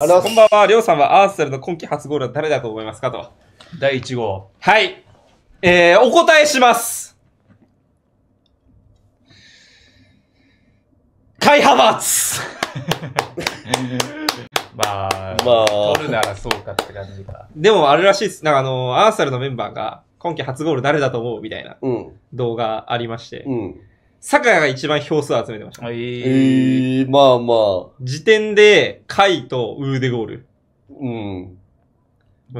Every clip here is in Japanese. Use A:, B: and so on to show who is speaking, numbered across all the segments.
A: こんばんは、りょうさんはアーセルの今季初ゴールは誰だと思いますかと。第1号。はい。えー、お答えします。カイハバーツ まあ、まあ取るならそうかって感じか。でもあれらしいです。なんかあのアーセルのメンバーが今季初ゴール誰だと思うみたいな動画ありまして。うん。坂屋が一番票数集めてました。えー、えまあまあ。時点で、カイとウーデゴール。うん。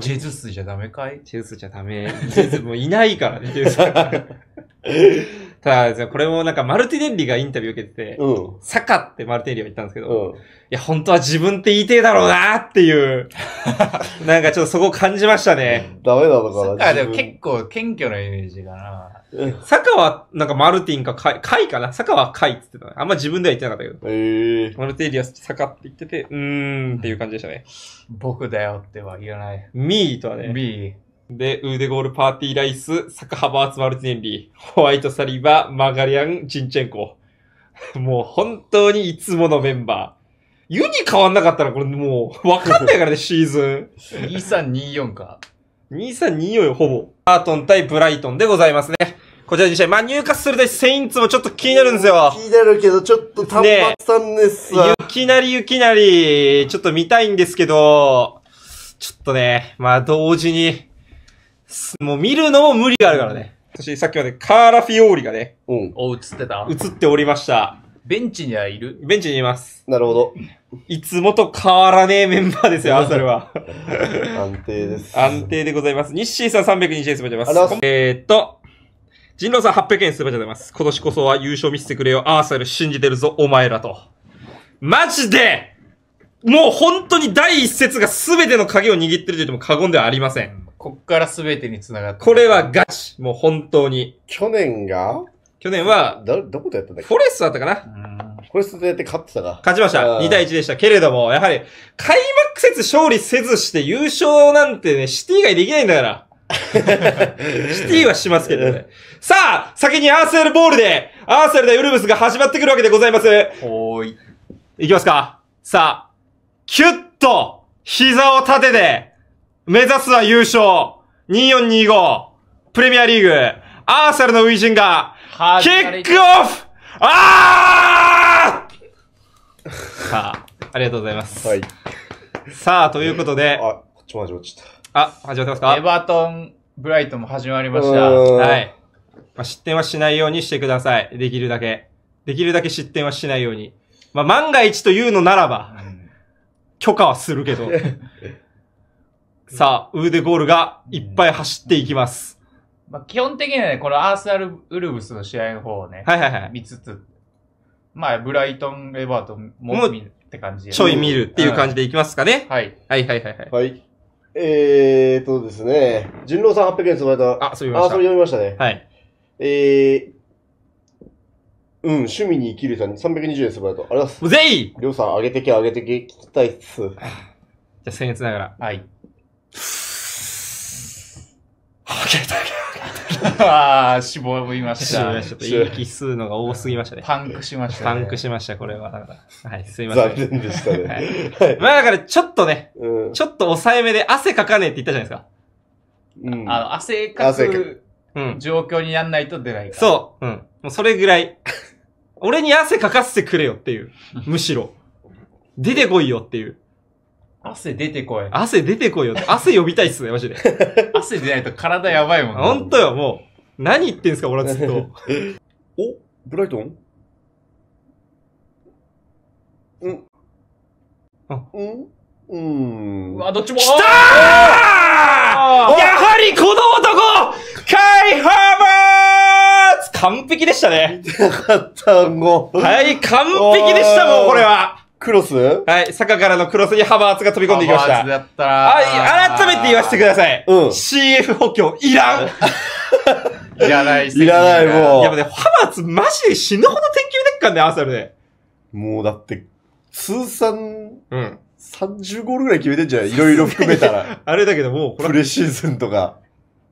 A: ジェズスじゃダメかいジェズスじゃダメ。ジェズもういないからね、ジェズス。ただ、これもなんかマルティネッリがインタビュー受けてて、うん、サカってマルティネッリは言ったんですけど、うん、いや、本当は自分って言いてえだろうなっていう、なんかちょっとそこ感じましたね。ダメなのかなサカでも結構謙虚なイメージかな。サカは、なんかマルティンかカイ、カイかなサカはカイって言ってた。あんま自分では言ってなかったけど。へ、えー、マルティネリはサカって言ってて、うーんっていう感じでしたね。僕だよっては言わない。ミーとはね。ミー。で、ウーデゴールパーティーライス、サカハバーツマルティネンリー、ホワイトサリバー、マガリアン、ジンチェンコ。もう本当にいつものメンバー。ユニ変わんなかったらこれもう、わかんないからね、シーズン。2324か。2324よ、ほぼ。アートン対ブライトンでございますね。こちらに試合。まあ、入荷するでセインツもちょっと気になるんですよ。気になるけど、ちょっと単発さんですわ、ね。きなり雪きなり、ちょっと見たいんですけど、ちょっとね、まあ、同時に、もう見るのも無理があるからね。私、さっきまでカーラフィオーリがね、うん。お、映ってた映っておりました。ベンチにはいるベンチにいます。なるほど。いつもと変わらねえメンバーですよ、アーサルは。安定です。安定でございます。ニッシーさん3 0円すーパーいありまがとうす。えーっと、人狼さん800円すーパーチいます。今年こそは優勝見せてくれよ、アーサル信じてるぞ、お前らと。マジでもう本当に第一節が全ての鍵を握ってると言っても過言ではありません。こっから全てにつながって。これはガチもう本当に。去年が去年は、ど、どこでやったんだっけフォレストだったかなフォレストでやって勝ってたか。勝ちました。2対1でした。けれども、やはり、開幕節勝利せずして優勝なんてね、シティ以外できないんだから。シティはしますけどね。さあ、先にアーセナルボールで、アーセナルでウルブスが始まってくるわけでございます。ほーい。いきますか。さあ、キュッと、膝を立てて、目指すは優勝 !2425! プレミアリーグアーサルの初陣がキックオフああ。さあ、ありがとうございます。はい。さあ、ということで。あ、こっちも始まっちゃった。あ、始まってますかエバートン、ブライトも始まりました。はい。まあ、失点はしないようにしてください。できるだけ。できるだけ失点はしないように。まあ、万が一というのならば、許可はするけど。さあ、ウーデゴールがいっぱい走っていきます。まあ、基本的にはね、このアーサル・ウルブスの試合の方をね、はいはいはい、見つつ、まあ、ブライトン・エバートも見るって感じ、ね、ちょい見るっていう感じでいきますかね。はい。はいはいはいはい。はい。えーとですね、順郎さん800円積まれた。あ、そう読みました。あ、それ読みましたね。はい。えー、うん、趣味に生きるさんに320円すばらた。ありがとうございます。ぜいりょうさん、上げてけ、上げてけ、聞きたいっす。じゃあ、僭越ながら。はい。ああ、絞りました。ちょっと、息吸数のが多すぎましたね。パンクしました、ね、パンクしました、これは。だから、はい、すいません。残念でしたね。はい。まあだから、ちょっとね、うん、ちょっと抑えめで汗かかねえって言ったじゃないですか。うん、あの、汗かく状況にやんないと出ないから。そう。うん。もうそれぐらい。俺に汗かかせてくれよっていう。むしろ。出てこいよっていう。汗出てこい。汗出てこいよって。汗呼びたいっすね、マジで。汗出ないと体やばいもんね。ほんとよ、もう。何言ってんすか、俺はずっと。おブライトンうん。あうんうん。うわ、どっちも。きたーやはりこの男カイハーバー完璧でしたね。よかった、もう。はい、完璧でした、もん、これは。クロスはい、坂からのクロスにハバーツが飛び込んでいきました。ハバーツだったはい、改めて言わせてください。うん。CF 補強、いらん いらない、いらない、もう。やっぱね、ハバーツマジで死ぬほど天球でっかんね、アーサルで。もうだって、通算、うん。30ゴールぐらい決めてんじゃないいろいろ含めたら。あれだけどもう、プレシーズンとか。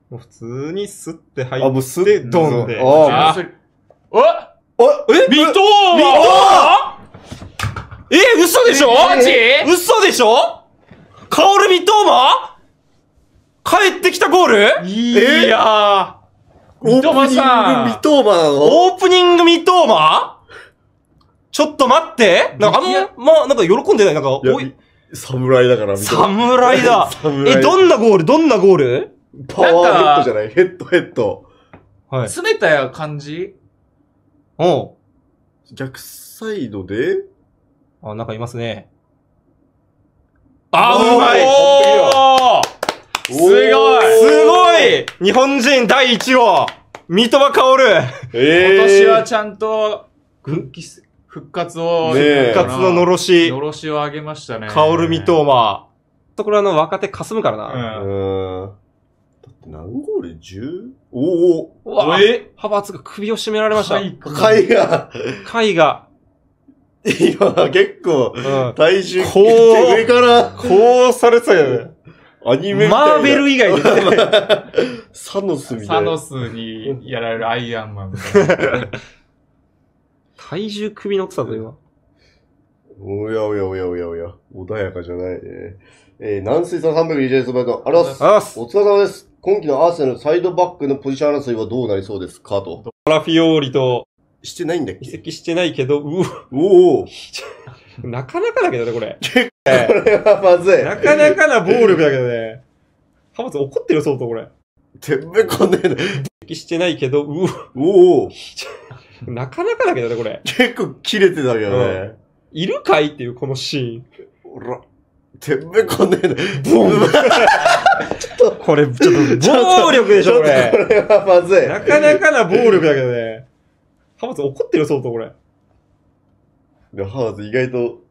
A: もう普通にスッて入って、あもうスッドンで。ああ、おえミトーミトーえ嘘でしょ、マジ嘘でしょカオル・ミトーマ帰ってきたゴールいやー。オープニング・ミトーマなのオープニング・ミトーマちょっと待ってなんかあんま、なんか喜んでないなんか、おい。侍だからみた侍だ え、どんなゴールどんなゴールパワーヘッドじゃないヘッドヘッド。はい。詰めたや感じうん。逆サイドであ、なんかいますね。あ、うまいすごいすごい日本人第1号三笘薫、えー、今年はちゃんと復帰す、復活を、ね、復活ののろし。のろしを上げましたね。薫三笘。ところあの若手霞むからな。うん。だって何ゴール 10? おお。え派閥が首を絞められました。海が。海が。いや、結構、体重こう、上から、こうされてたよね。アニメマーベル以外で、ね。サノスみたいな。サノスにやられるアイアンマン 体重首のってたぞ、今。おやおやおやおやおや。穏やかじゃないね。えー、南水さん320円そばと、ありがとうございます。お疲れ様です。今季のアーセナルサイドバックのポジション争いはどうなりそうですかと。ラフィオーリとしてないんだっけ移籍してないけど、うおおお、なかなかだけどね、これ。結これはまずい。なかなかな暴力だけどね。ハマス怒ってるよ、相当これ。てめえこんなやつ移籍してないけど、うおお、お、なかなかだけどね、これ。結構切れてたけどね。いるかいっていう、このシーン。ほら。てめえこんなやつーン。っと、これ、ちょっと、暴力でしょ、これ。これはまずい。なかなかな暴力だけどね。ハマス怒ってるよ、相当これ。でもマス意外と、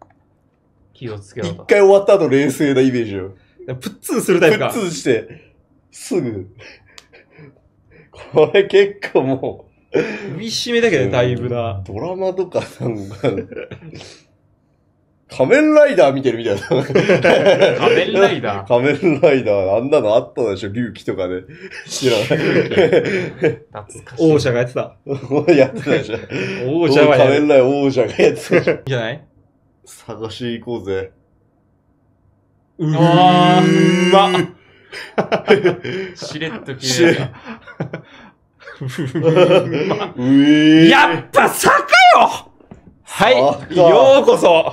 A: 気をつけろ一回終わった後冷静なイメージよ。プッツンするタイプか。プッツンして、すぐ。これ結構もう、厳しめだけどね、だいぶな。ドラマとかなんか、仮面ライダー見てるみたいな。仮面ライダー仮面ライダー、あんなのあったでしょ竜気とかで。知らない。王者がやってた。やってたでしょ。王者はや仮面ライダー王者がやってたいいんじゃない探し行こうぜ。うわーうましれっと切れる。うまやっぱ坂よはいようこそ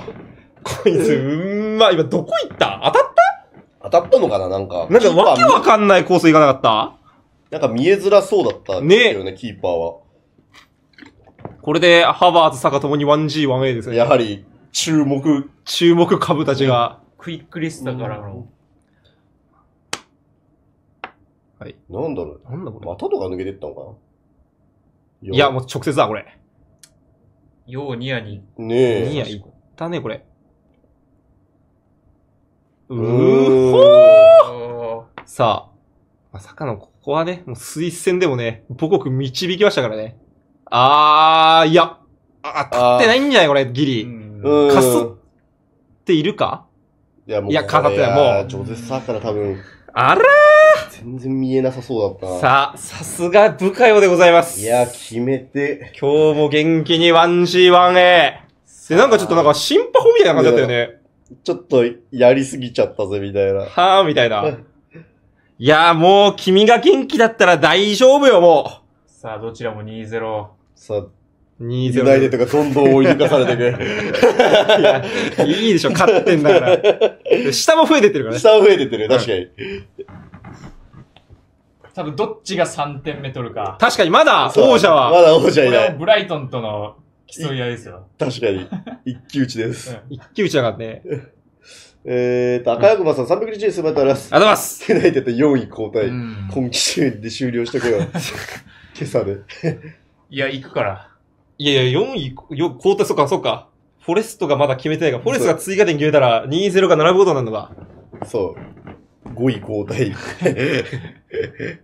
A: こいつ、うんま、今どこ行った当たった当たったのかななんか。なんかわけわかんないコース行かなかったなんか見えづらそうだったねよね、キーパーは。これで、ハバーツ、坂ともに 1G1A ですね。やはり、注目。注目株たちが。クイックリスだからの。はい。なんだろう。なんだこれ。股とか抜けてったのかないや、もう直接だ、これ。ようニアに。ねえ。ニア行ったね、これ。うーほーさあ、まさかのここはね、もう推薦でもね、母国導きましたからね。あー、いや、あ、たってないんじゃないこれ、ギリ。うん。かすっているかいや、もう。いや、かさってない、もう。上手さから多分。あらー全然見えなさそうだったさあ、さすが部下よでございます。いや、決めて。今日も元気に1 g 1 a で、なんかちょっとなんか、シンパホみたいな感じだったよね。ちょっとやりすぎちゃったぜ、みたいな。はぁ、みたいな。いやーもう君が元気だったら大丈夫よ、もう。さあ、どちらも2-0。さあ、う。ユナイテッドがどんどん追い抜かされてくいや、いいでしょ、勝ってんだから。下も増えてってるからね。下増えてってる、確かに。多分どっちが3点目取るか。確かにまだ王者はまだ王者いない。ブライトンとの競い合いですよ。確かに。一騎打ちです。一騎打ちだからね。えーと、赤役熊さん320円すまたております。ありがとうございます。ってなテッて4位交代。うん今季終で終了してくよ今朝で。いや、行くから。いやいや、4位、よ、交代、そっか、そっか。フォレストがまだ決めてないから、フォレストが追加点決めたら、2-0が並ぶことになるのか。そう。5位交代。